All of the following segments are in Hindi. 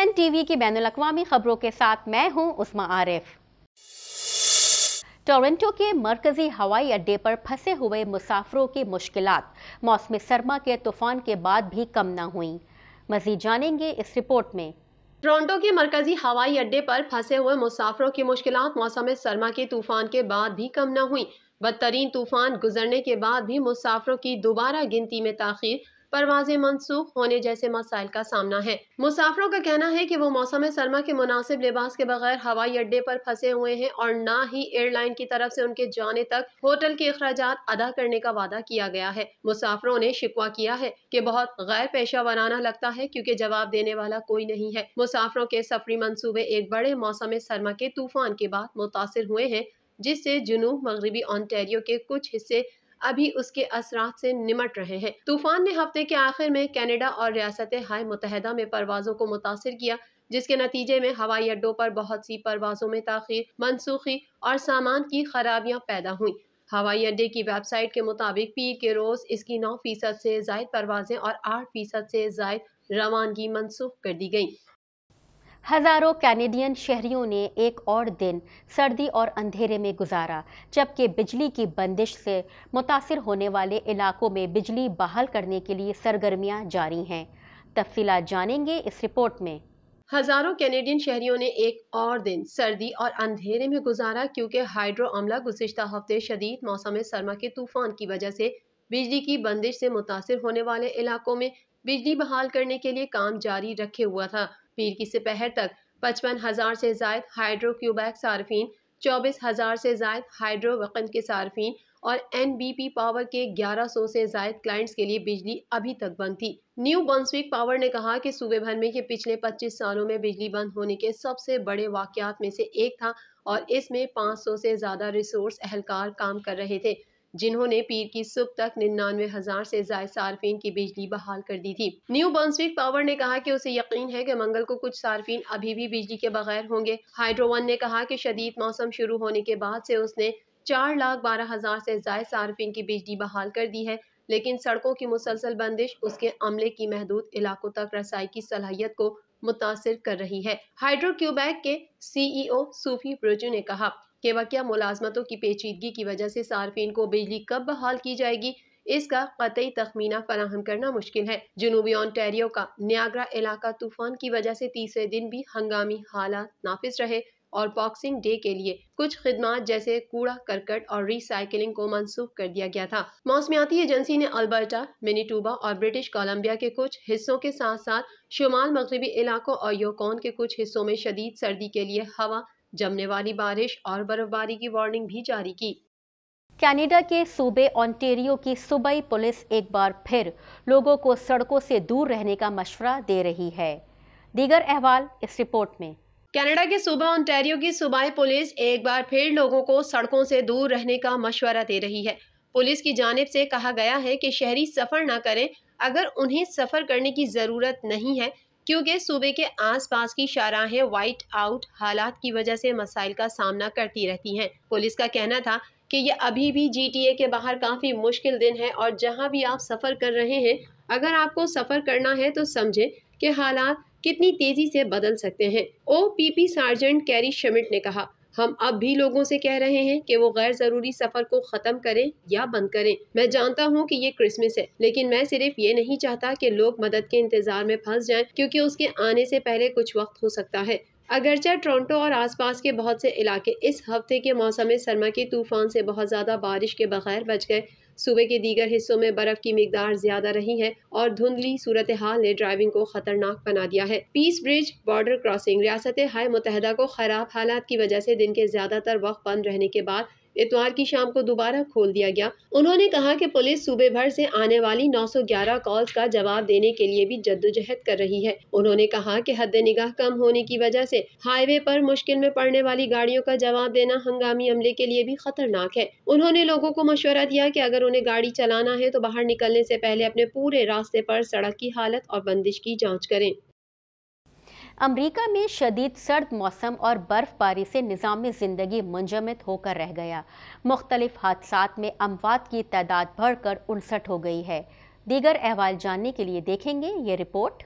एन टीवी की बैन अवी खबरों के साथ मैं हूं उस्मा आरिफ टोरंटो के मरकजी हवाई अड्डे पर फंसे हुए मुसाफरों की मुश्किल मौसम सरमा के तूफान के बाद भी कम ना हुई मजीद जानेंगे इस रिपोर्ट में टोरंटो के मरकजी हवाई अड्डे पर फंसे हुए मुसाफरों की मुश्किल मौसम सरमा के तूफान के बाद भी कम ना हुई बदतरीन तूफान गुजरने के बाद भी मुसाफरों की दोबारा गिनती में ताखिर परवाजें मनसूख होने जैसे मसाइल का सामना है मुसाफरों का कहना है कि वो मौसम सरमा के मुनासिब लिबास के बगैर हवाई अड्डे पर फंसे हुए हैं और न ही एयरलाइन की तरफ से उनके जाने तक होटल के अखराज अदा करने का वादा किया गया है मुसाफरों ने शिकवा किया है की बहुत गैर पेशा वराना लगता है क्यूँकी जवाब देने वाला कोई नहीं है मुसाफरों के सफरी मनसूबे एक बड़े मौसम सरमा के तूफान के बाद मुतासर हुए हैं जिससे जुनूब मगरबी ऑनटेरियो के कुछ हिस्से अभी उसके असरा से निमट रहे हैं तूफान ने हफ्ते के आखिर में कैनेडा और रियासत हाय मुतहदा में परवाजों को मुतासर किया जिसके नतीजे में हवाई अड्डों पर बहुत सी परवाजों में तखीर मनसूखी और सामान की खराबियां पैदा हुई हवाई अड्डे की वेबसाइट के मुताबिक पीर के रोज़ इसकी नौ फीसद से जायद परवाजें और आठ फीसद से जायद रवानगी मनसूख कर दी गई हजारों कैनेडियन शहरियों ने एक और दिन सर्दी और अंधेरे में गुजारा जबकि बिजली की बंदिश से मुतासर होने वाले इलाकों में बिजली बहाल करने के लिए सरगर्मियां जारी हैं तफसीला जानेंगे इस रिपोर्ट में हजारों कैनेडियन शहरियों ने एक और दिन सर्दी और अंधेरे में गुजारा क्योंकि हाइड्रो अमला गुजशत हफ्ते शदीद मौसम सरमा के तूफान की वजह से बिजली की बंदिश से मुतासर होने वाले इलाकों में बिजली बहाल करने के लिए काम जारी रखे हुआ था पीर की सपहर तक पचपन हज़ार से जायद हाइड्रो क्यूबैक सार्फिन चौबीस हज़ार से जायद हाइड्रो वकन के सार्फिन और एन बी पी पावर के 1100 से जायद क्लाइंट्स के लिए बिजली अभी तक बंद थी न्यू बंसविक पावर ने कहा कि सूबे भर में ये पिछले 25 सालों में बिजली बंद होने के सबसे बड़े वाकयात में से एक था और इसमें 500 से ज़्यादा रिसोर्स एहलकार काम कर रहे थे जिन्होंने पीर की सुबह तक निन्यानवे हजार से जायद सार्फिन की बिजली बहाल कर दी थी न्यू बॉन्सविक पावर ने कहा कि उसे यकीन है कि मंगल को कुछ सार्फिन अभी भी बिजली के बगैर होंगे हाइड्रोवन ने कहा कि शदीद मौसम शुरू होने के बाद से उसने चार लाख बारह हजार से जायद सार्फिन की बिजली बहाल कर दी है लेकिन सड़कों की मुसलसल बंदिश उसके अमले की महदूद इलाकों तक रसाई की सलाहियत को मुतासर कर रही है हाइड्रो क्यूबैक के सीईओ सूफी ब्रोजू ने कहा के वक्या मुलाजमतों की पेचीदगी की वजह से सार्फिन को बिजली कब बहाल की जाएगी इसका कतई तखमीना फराहम करना मुश्किल है जनूबी ऑनटेरियो का न्यागरा इलाका तूफान की वजह से तीसरे दिन भी हंगामी हालात नाफिज रहे और बॉक्सिंग डे के लिए कुछ खदमात जैसे कूड़ा करकट और रिसाइकिलिंग को मनसूख कर दिया गया था मौसमियाती एजेंसी ने अल्बर्टा मिनीटूबा और ब्रिटिश कोलम्बिया के कुछ हिस्सों के साथ साथ शुमाल मगरबी इलाकों और योकौन के कुछ हिस्सों में शदीद सर्दी के लिए हवा जमने वाली बारिश और बर्फबारी की वार्निंग भी जारी की कनाडा के सूबे ओंटेरियो की सूबाई पुलिस एक बार फिर लोगों को सड़कों से दूर रहने का मशवरा दे रही है दीगर अहवाल इस रिपोर्ट में कनाडा के सूबा ओंटेरियो की सूबाई पुलिस एक बार फिर लोगों को सड़कों से दूर रहने का मशवरा दे रही है पुलिस की जानब से कहा गया है कि शहरी सफ़र ना करें अगर उन्हें सफ़र करने की ज़रूरत नहीं है क्योंकि सूबे के आसपास की शराहें वाइट आउट हालात की वजह से मसाइल का सामना करती रहती हैं पुलिस का कहना था कि यह अभी भी जीटीए के बाहर काफ़ी मुश्किल दिन है और जहां भी आप सफ़र कर रहे हैं अगर आपको सफ़र करना है तो समझें कि हालात कितनी तेज़ी से बदल सकते हैं O P P sergeant Kerry Schmidt ने कहा हम अब भी लोगों से कह रहे हैं कि वो गैर ज़रूरी सफ़र को ख़त्म करें या बंद करें मैं जानता हूँ कि ये क्रिसमस है लेकिन मैं सिर्फ ये नहीं चाहता कि लोग मदद के इंतज़ार में फंस जाएं क्योंकि उसके आने से पहले कुछ वक्त हो सकता है अगरचे टोरंटो और आसपास के बहुत से इलाके इस हफ्ते के मौसम सरमा के तूफ़ान से बहुत ज़्यादा बारिश के बगैर बच गए सूबे के दीगर हिस्सों में बर्फ़ की मकदार ज़्यादा रही है और धुंधली सूरत हाल ने ड्राइविंग को ख़तरनाक बना दिया है पीस ब्रिज बॉर्डर क्रॉसिंग रियासत हाय मुतहदा को ख़राब हालात की वजह से दिन के ज़्यादातर वक्त बंद रहने के बाद इतवार की शाम को दोबारा खोल दिया गया उन्होंने कहा कि पुलिस सूबे भर से आने वाली 911 कॉल्स का जवाब देने के लिए भी जद्दोजहद कर रही है उन्होंने कहा कि हद निगाह कम होने की वजह से हाईवे पर मुश्किल में पड़ने वाली गाड़ियों का जवाब देना हंगामी अमले के लिए भी खतरनाक है उन्होंने लोगों को मशवरा दिया कि अगर उन्हें गाड़ी चलाना है तो बाहर निकलने से पहले अपने पूरे रास्ते पर सड़क की हालत और बंदिश की जाँच करें अमेरिका में शदीद सर्द मौसम और बर्फबारी से निज़ाम ज़िंदगी मुंजमद होकर रह गया मुख्तलिफ हादसा में अमवात की तादाद बढ़कर उनसठ हो गई है दीगर अहवाल जानने के लिए देखेंगे ये रिपोर्ट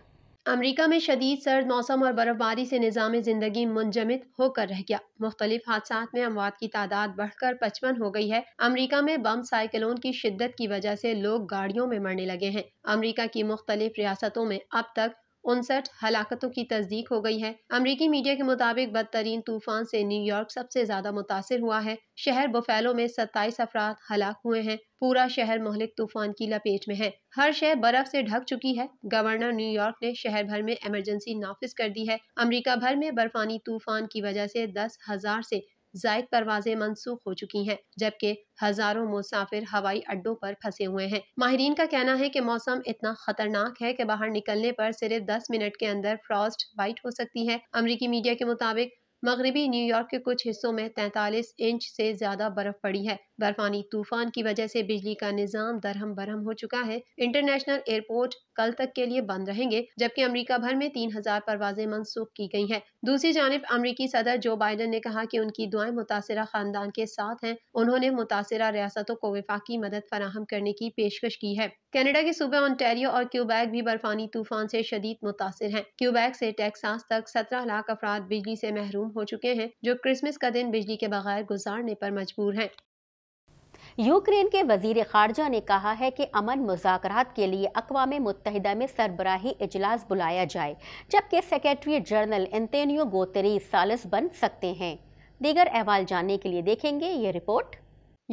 अमेरिका में शदीद सर्द मौसम और बर्फबारी से निज़ाम ज़िंदगी मुंजमद होकर रह गया मुख्तलिफ हादसा में अमवात की तादाद बढ़कर पचपन हो गई है अमरीका में बम साइकिलों की शिद्दत की वजह से लोग गाड़ियों में मरने लगे हैं अमरीका की मुख्तलिफ रियासतों में अब तक उनसठ हलाकतों की तस्दीक हो गई है अमरीकी मीडिया के मुताबिक बदतरीन तूफान से न्यूयॉर्क सबसे ज्यादा मुतासर हुआ है शहर बुफेलो में सत्ताईस अफराद हलाक हुए हैं पूरा शहर मोहलिक तूफान की लपेट में है हर शहर बर्फ से ढक चुकी है गवर्नर न्यूयॉर्क ने शहर भर में इमरजेंसी नाफिज कर दी है अमरीका भर में बर्फानी तूफान की वजह से दस हजार से जायद परवाजें मनसूख हो चुकी हैं जबकि हजारों मुसाफिर हवाई अड्डों पर फंसे हुए हैं माहरीन का कहना है कि मौसम इतना खतरनाक है कि बाहर निकलने पर सिर्फ दस मिनट के अंदर फ्रॉस्ट बाइट हो सकती है अमरीकी मीडिया के मुताबिक मगरबी न्यूयॉर्क के कुछ हिस्सों में 43 इंच से ज्यादा बर्फ पड़ी है बर्फानी तूफान की वजह से बिजली का निज़ाम दरहम बरहम हो चुका है इंटरनेशनल एयरपोर्ट कल तक के लिए बंद रहेंगे जबकि अमरीका भर में तीन हजार परवाजें मनसूख की गई हैं दूसरी जानब अमरीकी सदर जो बाइडन ने कहा कि उनकी दुआएं मुतासर खानदान के साथ हैं उन्होंने मुतासर रियासतों को विफाकी मदद फराहम करने की पेशकश की है कनाडा के सूबे ऑन्टेरियो और क्यूबैक भी बर्फानी तूफान से शदीद मुतासर हैं क्यूबैक से टेक्सास तक सत्रह लाख अफराद बिजली से महरूम हो चुके हैं जो क्रिसमस का दिन बिजली के बगैर गुजारने पर मजबूर हैं यूक्रेन के वजीर खारजा ने कहा है कि अमन मुजाकर के लिए अकवा मुतहदा में सरबराही इजलास बुलाया जाए जबकि सेक्रेटरी जनरल एंतनियो गोतरी सालस बन सकते हैं दीगर अहवाल जानने के लिए देखेंगे ये रिपोर्ट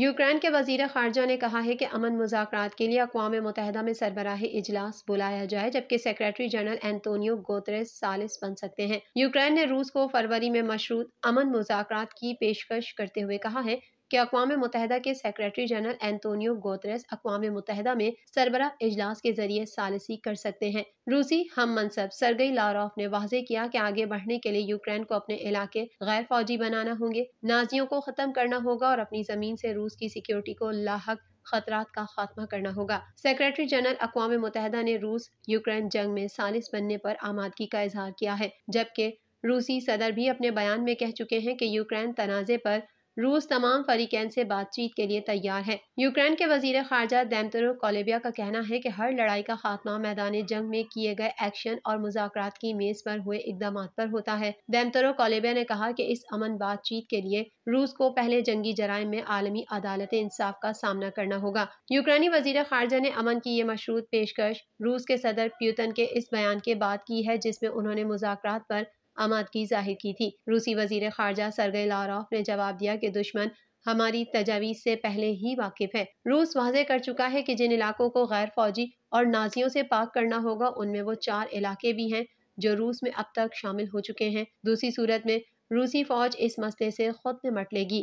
यूक्रेन के वजीर खारजा ने कहा है कि अमन मुजाकर के लिए अकवा मुतहदा में सरबराह इजलास बुलाया जाए जबकि सेक्रेटरी जनरल एंतोनियो गोतरेस सालिस बन सकते हैं यूक्रेन ने रूस को फरवरी में मशरूत अमन मुजाकर की पेशकश करते हुए कहा है कि अकवा मुतहदा के सेक्रेटरी जनरल एंतोनियो गोतरेस अकवा मुतहदा में सरबरा इजलास के जरिए सालसी कर सकते हैं रूसी हम मनसब सरगई लारोफ ने वाजे किया कि आगे बढ़ने के लिए यूक्रेन को अपने इलाके गैर फौजी बनाना होंगे नाजियों को खत्म करना होगा और अपनी जमीन से रूस की सिक्योरिटी को लाक खतरा का खात्मा करना होगा सेक्रेटरी जनरल अकवा मुतहदा ने रूस यूक्रेन जंग में सालिस बनने पर आमादगी का इजहार किया है जबकि रूसी सदर भी अपने बयान में कह चुके हैं कि यूक्रेन तनाज़े पर रूस तमाम फरीकैन से बातचीत के लिए तैयार है यूक्रेन के वजीर खारजा दैमतरो कोलेबिया का कहना है कि हर लड़ाई का खात्मा मैदान जंग में किए गए एक्शन और मुजाकर की मेज पर हुए इकदाम पर होता है दैमतरो कोलेबिया ने कहा कि इस अमन बातचीत के लिए रूस को पहले जंगी जराय में आलमी अदालत इंसाफ का सामना करना होगा यूक्रेनी वजीर खारजा ने अमन की ये मशरूत पेशकश रूस के सदर प्यूतन के इस बयान के बाद की है जिसमे उन्होंने मुजाकर पर आमादगी जाहिर की थी रूसी वजीर खारजा सरगे लारॉफ ने जवाब दिया कि दुश्मन हमारी तजावीज़ से पहले ही वाकिफ है रूस वाजे कर चुका है कि जिन इलाकों को गैर फौजी और नाजियों से पाक करना होगा उनमें वो चार इलाके भी हैं जो रूस में अब तक शामिल हो चुके हैं दूसरी सूरत में रूसी फौज इस मसले से खुद निमट लेगी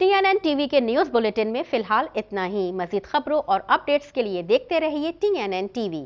टी एन एन टीवी के न्यूज़ बुलेटिन में फिलहाल इतना ही मजीद खबरों और अपडेट्स के लिए देखते रहिए टी एन एन टीवी